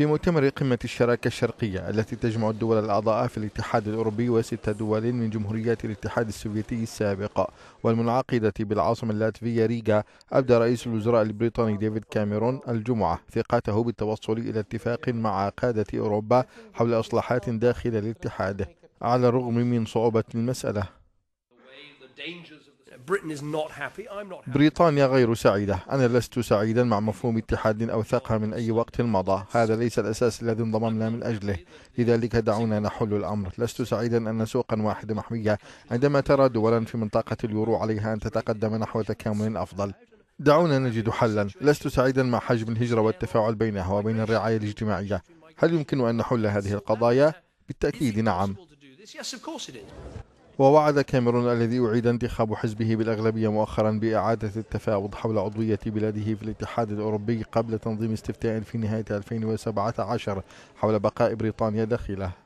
في مؤتمر قمة الشراكة الشرقية التي تجمع الدول الأعضاء في الاتحاد الأوروبي وست دول من جمهوريات الاتحاد السوفيتي السابقة والمنعقدة بالعاصمة اللاتفية ريغا أبدى رئيس الوزراء البريطاني ديفيد كاميرون الجمعة ثقته بالتوصل إلى اتفاق مع قادة أوروبا حول إصلاحات داخل الاتحاد على الرغم من صعوبة المسألة بريطانيا غير سعيدة أنا لست سعيدا مع مفهوم اتحاد أوثقها من أي وقت مضى هذا ليس الأساس الذي انضممنا من أجله لذلك دعونا نحل الأمر لست سعيدا أن سوقا واحد محمية عندما ترى دولا في منطقة اليورو عليها أن تتقدم نحو تكامل أفضل دعونا نجد حلا لست سعيدا مع حجم الهجرة والتفاعل بينها وبين الرعاية الاجتماعية هل يمكن أن نحل هذه القضايا؟ بالتأكيد نعم ووعد كاميرون الذي أعيد انتخاب حزبه بالأغلبية مؤخرا بإعادة التفاوض حول عضوية بلاده في الاتحاد الأوروبي قبل تنظيم استفتاء في نهاية 2017 حول بقاء بريطانيا داخله